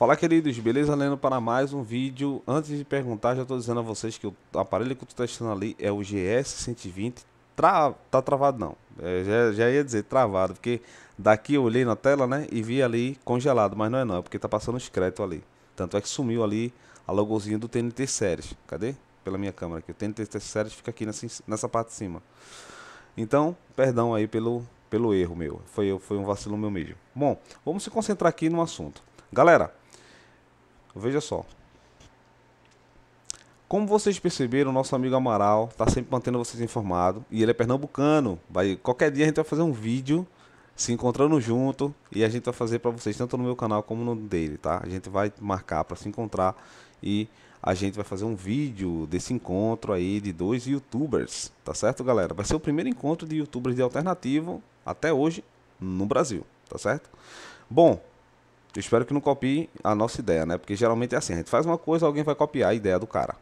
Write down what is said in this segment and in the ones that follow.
Fala queridos, beleza? Lendo para mais um vídeo. Antes de perguntar, já estou dizendo a vocês que o aparelho que eu estou testando ali é o GS120. Tra... Tá travado não, é, já, já, ia dizer travado, porque daqui eu olhei na tela né, e vi ali congelado, mas não é não, é porque está passando os créditos ali. Tanto é que sumiu ali a logozinha do TNT Séries, cadê? Pela minha câmera aqui, o TNT Séries fica aqui nessa, nessa parte de cima. Então, perdão aí pelo, pelo erro meu, foi, foi um vacilo meu mesmo. Bom, vamos se concentrar aqui no assunto. Galera, Veja só. Como vocês perceberam, nosso amigo Amaral está sempre mantendo vocês informados. E ele é pernambucano. Vai, qualquer dia a gente vai fazer um vídeo se encontrando junto. E a gente vai fazer para vocês, tanto no meu canal como no dele, tá? A gente vai marcar para se encontrar. E a gente vai fazer um vídeo desse encontro aí de dois youtubers. Tá certo, galera? Vai ser o primeiro encontro de youtubers de alternativo até hoje no Brasil. Tá certo? Bom, eu espero que não copie a nossa ideia, né? Porque geralmente é assim, a gente faz uma coisa, alguém vai copiar a ideia do cara.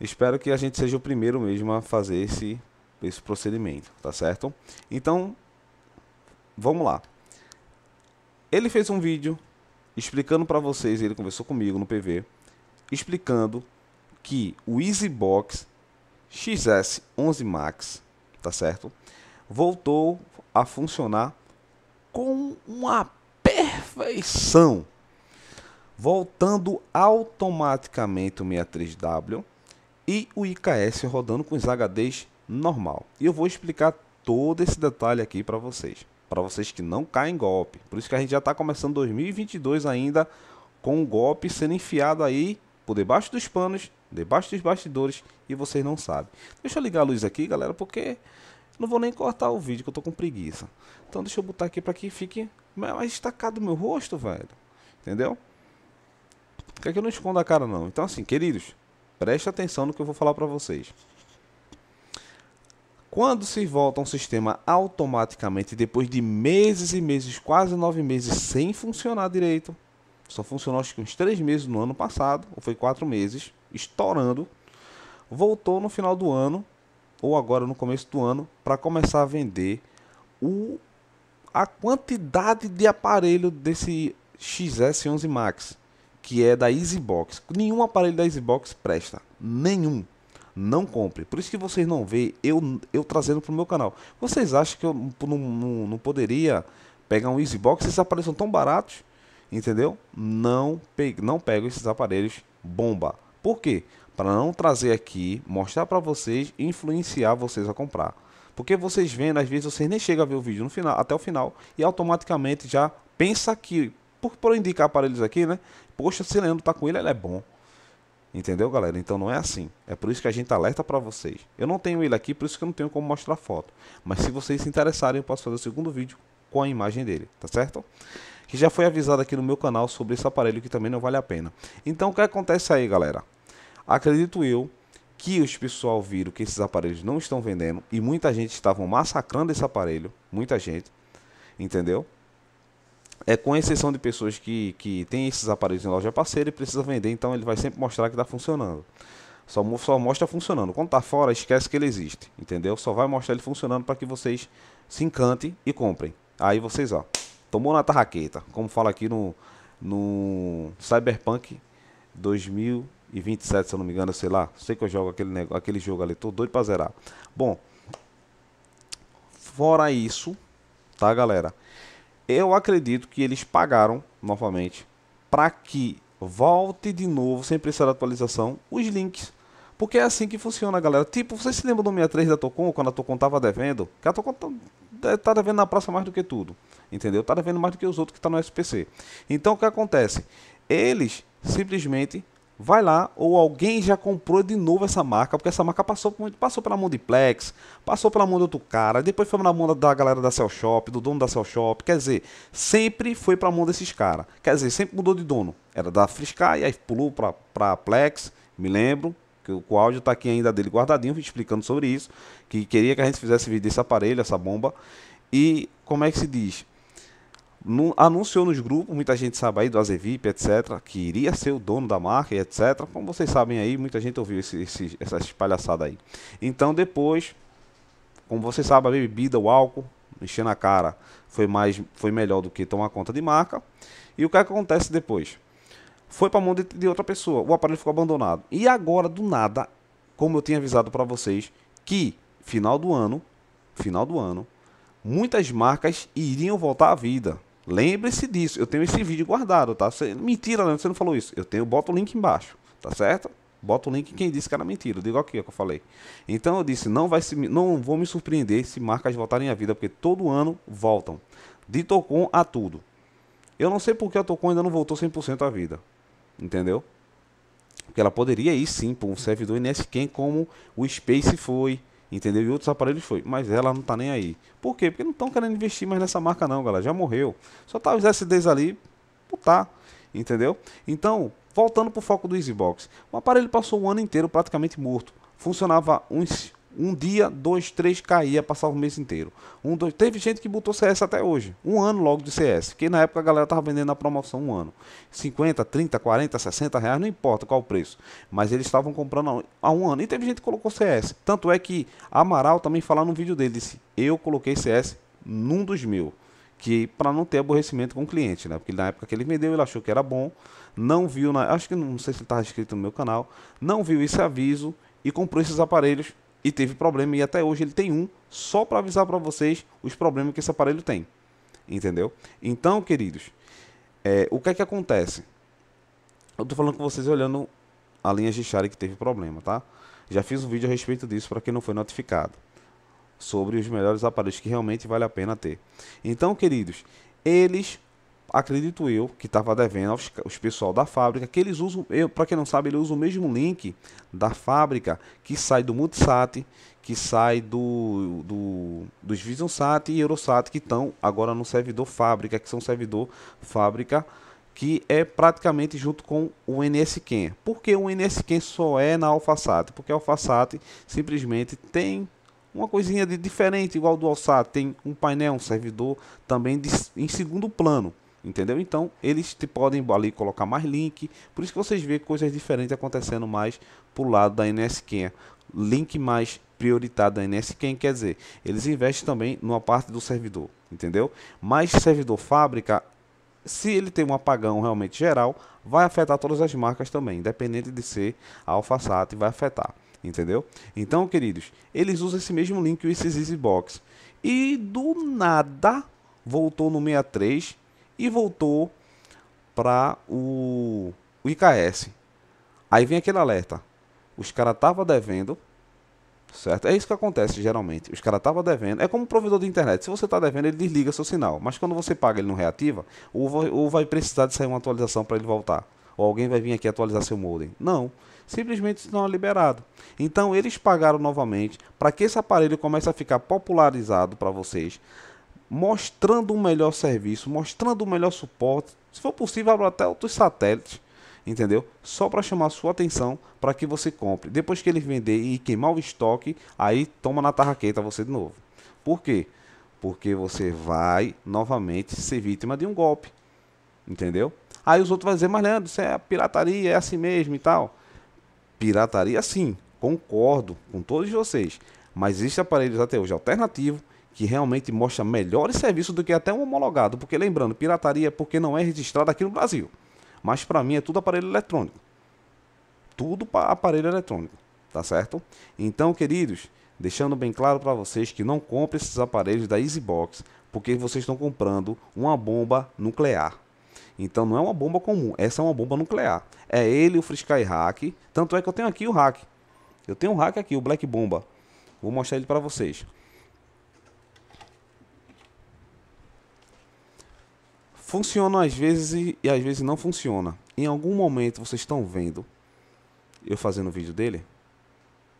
Espero que a gente seja o primeiro mesmo a fazer esse, esse procedimento, tá certo? Então, vamos lá. Ele fez um vídeo explicando para vocês, ele conversou comigo no PV, explicando que o EasyBox XS11 Max, tá certo? Voltou a funcionar com uma refeição. Voltando automaticamente o 63W e o IKS rodando com os HDs normal. E eu vou explicar todo esse detalhe aqui para vocês, para vocês que não caem em golpe. Por isso que a gente já está começando 2022 ainda com o golpe sendo enfiado aí por debaixo dos panos, debaixo dos bastidores e vocês não sabem. Deixa eu ligar a luz aqui, galera, porque não vou nem cortar o vídeo, que eu tô com preguiça. Então deixa eu botar aqui para que fique mais destacado o meu rosto, velho. Entendeu? Quer que eu não esconda a cara, não. Então assim, queridos, preste atenção no que eu vou falar para vocês. Quando se volta um sistema automaticamente, depois de meses e meses, quase nove meses, sem funcionar direito, só funcionou acho que uns três meses no ano passado, ou foi quatro meses, estourando, voltou no final do ano ou agora no começo do ano para começar a vender o, a quantidade de aparelho desse XS11 Max, que é da Easybox. Nenhum aparelho da Easybox presta, nenhum. Não compre. Por isso que vocês não vê eu, eu trazendo para o meu canal. Vocês acham que eu não, não, não poderia pegar um Easybox? Esses aparelhos são tão baratos, entendeu? Não, pe não pego esses aparelhos bomba. Por quê? Para não trazer aqui, mostrar para vocês, influenciar vocês a comprar. Porque vocês vendo, às vezes vocês nem chegam a ver o vídeo no final, até o final e automaticamente já pensa que, por, por indicar aparelhos aqui, né? Poxa, se Leandro tá com ele, ele é bom. Entendeu, galera? Então não é assim. É por isso que a gente alerta para vocês. Eu não tenho ele aqui, por isso que eu não tenho como mostrar foto. Mas se vocês se interessarem, eu posso fazer o segundo vídeo com a imagem dele, tá certo? Que já foi avisado aqui no meu canal sobre esse aparelho que também não vale a pena. Então o que acontece aí, galera? Acredito eu que os pessoal viram que esses aparelhos não estão vendendo e muita gente estava massacrando esse aparelho, muita gente, entendeu? É com exceção de pessoas que, que tem esses aparelhos em loja parceira e precisa vender, então ele vai sempre mostrar que está funcionando. Só, só mostra funcionando. Quando está fora, esquece que ele existe, entendeu? Só vai mostrar ele funcionando para que vocês se encantem e comprem. Aí vocês, ó, tomou na tarraqueta, como fala aqui no, no Cyberpunk 2000 e 27, se eu não me engano, sei lá. Sei que eu jogo aquele, negócio, aquele jogo ali, tô doido pra zerar. Bom, fora isso, tá, galera? Eu acredito que eles pagaram novamente para que volte de novo, sem precisar atualização, os links. Porque é assim que funciona, galera. Tipo, vocês se lembram do 63 da Tocon, quando a Tocon tava devendo? Que a Tocon tá, é, tá devendo na praça mais do que tudo. Entendeu? Tá devendo mais do que os outros que tá no SPC. Então o que acontece? Eles simplesmente vai lá, ou alguém já comprou de novo essa marca, porque essa marca passou, passou pela mão de Plex, passou pela mão de outro cara, depois foi na mão da galera da Cell Shop, do dono da Cell Shop, quer dizer, sempre foi a mão desses caras, quer dizer, sempre mudou de dono, era da Friscar e aí pulou para pra Plex, me lembro, que o, o áudio tá aqui ainda dele guardadinho, explicando sobre isso, que queria que a gente fizesse vídeo desse aparelho, essa bomba, e como é que se diz? anunciou nos grupos, muita gente sabe aí do Azevip, etc., que iria ser o dono da marca, etc. Como vocês sabem aí, muita gente ouviu esse, esse, essas palhaçadas aí. Então depois, como vocês sabem, a bebida, o álcool, enchendo a cara, foi, mais, foi melhor do que tomar conta de marca. E o que acontece depois? Foi para a mão de, de outra pessoa, o aparelho ficou abandonado. E agora, do nada, como eu tinha avisado para vocês, que final do ano, final do ano, muitas marcas iriam voltar à vida. Lembre-se disso. Eu tenho esse vídeo guardado, tá? Você, mentira, Leandro, né? você não falou isso. Eu tenho, bota o link embaixo, tá certo? Bota o link quem disse que era mentira. digo aqui, é o que eu falei. Então eu disse, não vai se, não vou me surpreender se marcas voltarem à vida, porque todo ano voltam. De Tocon a tudo. Eu não sei porque a Tocon ainda não voltou 100% à vida. Entendeu? Porque ela poderia ir sim para um servidor NSQN como o Space foi entendeu? E outros aparelhos foi, mas ela não tá nem aí. Por quê? Porque não estão querendo investir mais nessa marca não, galera, já morreu. Só tá os SDs ali, puta, entendeu? Então, voltando pro foco do Easybox, o aparelho passou um ano inteiro praticamente morto. Funcionava uns um dia, dois, três, caía, passava o mês inteiro. Um, dois, teve gente que botou CS até hoje. Um ano logo de CS. Porque na época a galera tava vendendo na promoção um ano. 50, 30, 40, 60 reais, não importa qual o preço. Mas eles estavam comprando há um ano. E teve gente que colocou CS. Tanto é que Amaral também falou no vídeo dele. Disse, eu coloquei CS num dos meus. Que para não ter aborrecimento com o cliente, né? Porque na época que ele vendeu, ele achou que era bom. Não viu, na, acho que não sei se ele estava inscrito no meu canal. Não viu esse aviso e comprou esses aparelhos e teve problema e até hoje ele tem um só para avisar para vocês os problemas que esse aparelho tem, entendeu? Então, queridos, é, o que é que acontece? Eu tô falando com vocês olhando a linha de chale que teve problema, tá? Já fiz um vídeo a respeito disso para quem não foi notificado sobre os melhores aparelhos que realmente vale a pena ter. Então, queridos, eles acredito eu, que estava devendo aos, aos, pessoal da fábrica, que eles usam, para quem não sabe, ele usa o mesmo link da fábrica que sai do Multisat, que sai do, do dos VisionSat e Eurosat, que estão agora no servidor fábrica, que são servidor fábrica, que é praticamente junto com o NSCAN. Por que o NSCAN só é na AlphaSat? Porque a AlphaSat simplesmente tem uma coisinha de diferente, igual do AlphaSat, tem um painel, um servidor também de, em segundo plano Entendeu? Então, eles te podem ali colocar mais link. Por isso que vocês veem coisas diferentes acontecendo mais pro lado da NSQN. Link mais prioritado da NSQN, quer dizer, eles investem também numa parte do servidor, entendeu? Mas servidor fábrica, se ele tem um apagão realmente geral, vai afetar todas as marcas também, independente de ser alfa AlphaSat, vai afetar, entendeu? Então, queridos, eles usam esse mesmo link, o Easy Box. E do nada voltou no 63 e voltou para o, o IKS. Aí vem aquele alerta. Os caras estavam devendo, certo? É isso que acontece geralmente. Os caras estavam devendo. É como um provedor de internet. Se você está devendo, ele desliga seu sinal. Mas quando você paga, ele não reativa. Ou vai, ou vai precisar de sair uma atualização para ele voltar. Ou alguém vai vir aqui atualizar seu modem. Não. Simplesmente não é liberado. Então eles pagaram novamente para que esse aparelho comece a ficar popularizado para vocês mostrando o um melhor serviço, mostrando o um melhor suporte. Se for possível, abra até outros satélites, entendeu? Só para chamar sua atenção para que você compre. Depois que ele vender e queimar o estoque, aí toma na tarraqueta você de novo. Por quê? Porque você vai novamente ser vítima de um golpe, entendeu? Aí os outros vão dizer, mas Leandro, isso é pirataria, é assim mesmo e tal. Pirataria sim, concordo com todos vocês. Mas existem aparelhos até hoje é alternativos que realmente mostra melhores serviços do que até um homologado. Porque lembrando, pirataria é porque não é registrada aqui no Brasil. Mas para mim é tudo aparelho eletrônico. Tudo para aparelho eletrônico, tá certo? Então, queridos, deixando bem claro para vocês que não compre esses aparelhos da EasyBox, porque vocês estão comprando uma bomba nuclear. Então não é uma bomba comum, essa é uma bomba nuclear. É ele, o Frisky Hack. Tanto é que eu tenho aqui o hack. Eu tenho um hack aqui, o Black Bomba. Vou mostrar ele para vocês. funcionam às vezes e, e às vezes não funciona. Em algum momento vocês estão vendo eu fazendo o vídeo dele?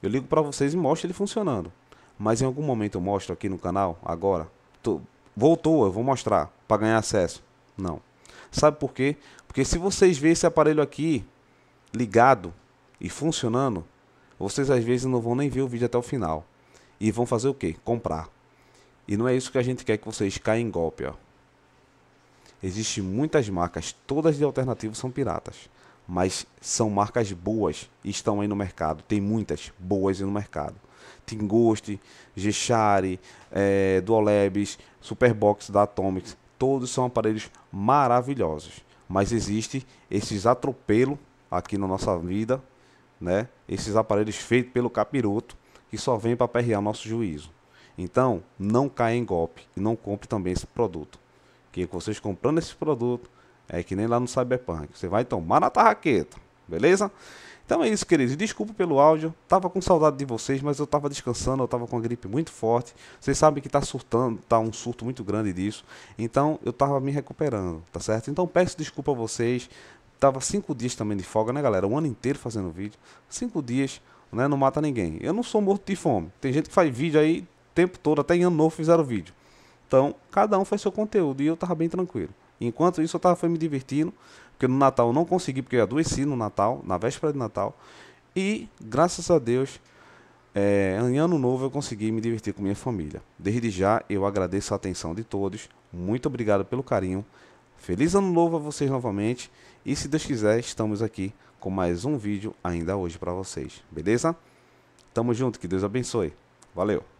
Eu ligo para vocês e mostro ele funcionando. Mas em algum momento eu mostro aqui no canal, agora. Tô, voltou, eu vou mostrar para ganhar acesso. Não. Sabe por quê? Porque se vocês verem esse aparelho aqui ligado e funcionando, vocês às vezes não vão nem ver o vídeo até o final. E vão fazer o quê? Comprar. E não é isso que a gente quer que vocês caem em golpe, ó. Existem muitas marcas, todas de alternativo são piratas, mas são marcas boas e estão aí no mercado. Tem muitas boas aí no mercado. Tem Ghost, Gechari, é, Duolabs, Superbox da Atomics, todos são aparelhos maravilhosos. Mas existe esses atropelo aqui na nossa vida, né? Esses aparelhos feitos pelo capiroto que só vem para perrear nosso juízo. Então, não caia em golpe e não compre também esse produto que vocês comprando esse produto é que nem lá no Cyberpunk. Você vai tomar na tarraqueta, beleza? Então é isso, queridos. Desculpa pelo áudio. Tava com saudade de vocês, mas eu tava descansando, eu tava com a gripe muito forte. Vocês sabem que tá surtando, tá um surto muito grande disso. Então eu tava me recuperando, tá certo? Então peço desculpa a vocês. Tava cinco dias também de folga, né, galera? Um ano inteiro fazendo vídeo. Cinco dias, né? Não mata ninguém. Eu não sou morto de fome. Tem gente que faz vídeo aí o tempo todo, até em ano novo fizeram vídeo. Então, cada um faz seu conteúdo e eu tava bem tranquilo. Enquanto isso, eu tava foi me divertindo, porque no Natal eu não consegui, porque eu adoeci no Natal, na véspera de Natal. E, graças a Deus, é, em ano novo eu consegui me divertir com minha família. Desde já, eu agradeço a atenção de todos. Muito obrigado pelo carinho. Feliz ano novo a vocês novamente. E se Deus quiser, estamos aqui com mais um vídeo ainda hoje para vocês, beleza? Tamo junto, que Deus abençoe. Valeu!